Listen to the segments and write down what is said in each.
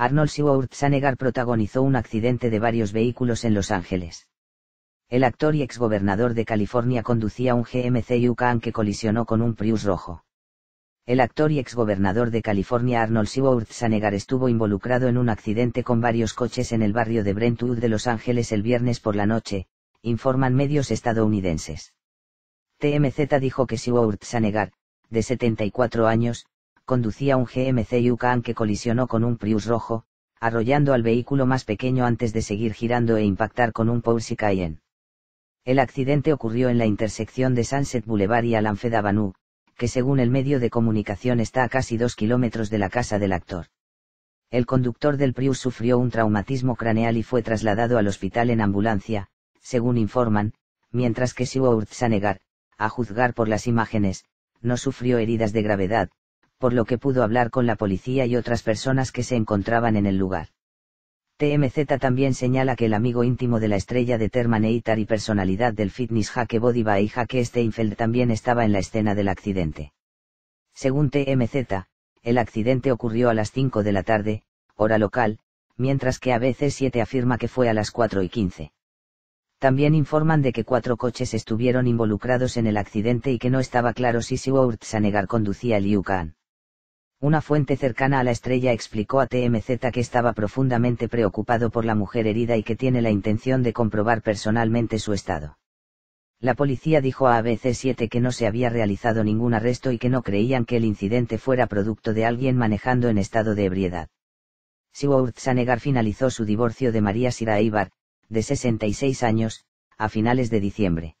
Arnold Schwarzenegger protagonizó un accidente de varios vehículos en Los Ángeles. El actor y exgobernador de California conducía un GMC Yukon que colisionó con un Prius rojo. El actor y exgobernador de California Arnold Schwarzenegger estuvo involucrado en un accidente con varios coches en el barrio de Brentwood de Los Ángeles el viernes por la noche, informan medios estadounidenses. TMZ dijo que Schwarzenegger, de 74 años, conducía un GMC Yukon que colisionó con un Prius rojo, arrollando al vehículo más pequeño antes de seguir girando e impactar con un Porsche Cayenne. El accidente ocurrió en la intersección de Sunset Boulevard y Alamfed Avenue, que según el medio de comunicación está a casi dos kilómetros de la casa del actor. El conductor del Prius sufrió un traumatismo craneal y fue trasladado al hospital en ambulancia, según informan, mientras que Siwa Sanegar, a juzgar por las imágenes, no sufrió heridas de gravedad, por lo que pudo hablar con la policía y otras personas que se encontraban en el lugar. TMZ también señala que el amigo íntimo de la estrella de Terminator y personalidad del fitness Bodiva y Hake Steinfeld también estaba en la escena del accidente. Según TMZ, el accidente ocurrió a las 5 de la tarde, hora local, mientras que ABC7 afirma que fue a las 4 y 15. También informan de que cuatro coches estuvieron involucrados en el accidente y que no estaba claro si Sanegar conducía el Yukon. Una fuente cercana a la estrella explicó a TMZ que estaba profundamente preocupado por la mujer herida y que tiene la intención de comprobar personalmente su estado. La policía dijo a ABC7 que no se había realizado ningún arresto y que no creían que el incidente fuera producto de alguien manejando en estado de ebriedad. Siward Sanegar finalizó su divorcio de María Siraíbar, de 66 años, a finales de diciembre.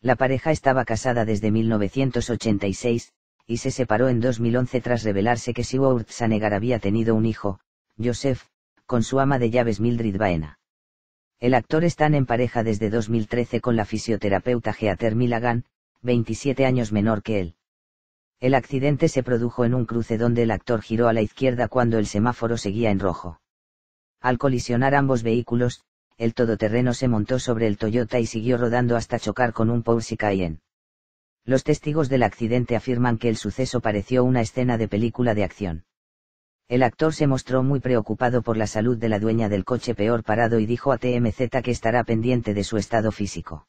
La pareja estaba casada desde 1986, y se separó en 2011 tras revelarse que Siward Sanegar había tenido un hijo, Joseph, con su ama de llaves Mildred Baena. El actor está en pareja desde 2013 con la fisioterapeuta Geater Milagan, 27 años menor que él. El accidente se produjo en un cruce donde el actor giró a la izquierda cuando el semáforo seguía en rojo. Al colisionar ambos vehículos, el todoterreno se montó sobre el Toyota y siguió rodando hasta chocar con un Porsche Cayenne. Los testigos del accidente afirman que el suceso pareció una escena de película de acción. El actor se mostró muy preocupado por la salud de la dueña del coche peor parado y dijo a TMZ que estará pendiente de su estado físico.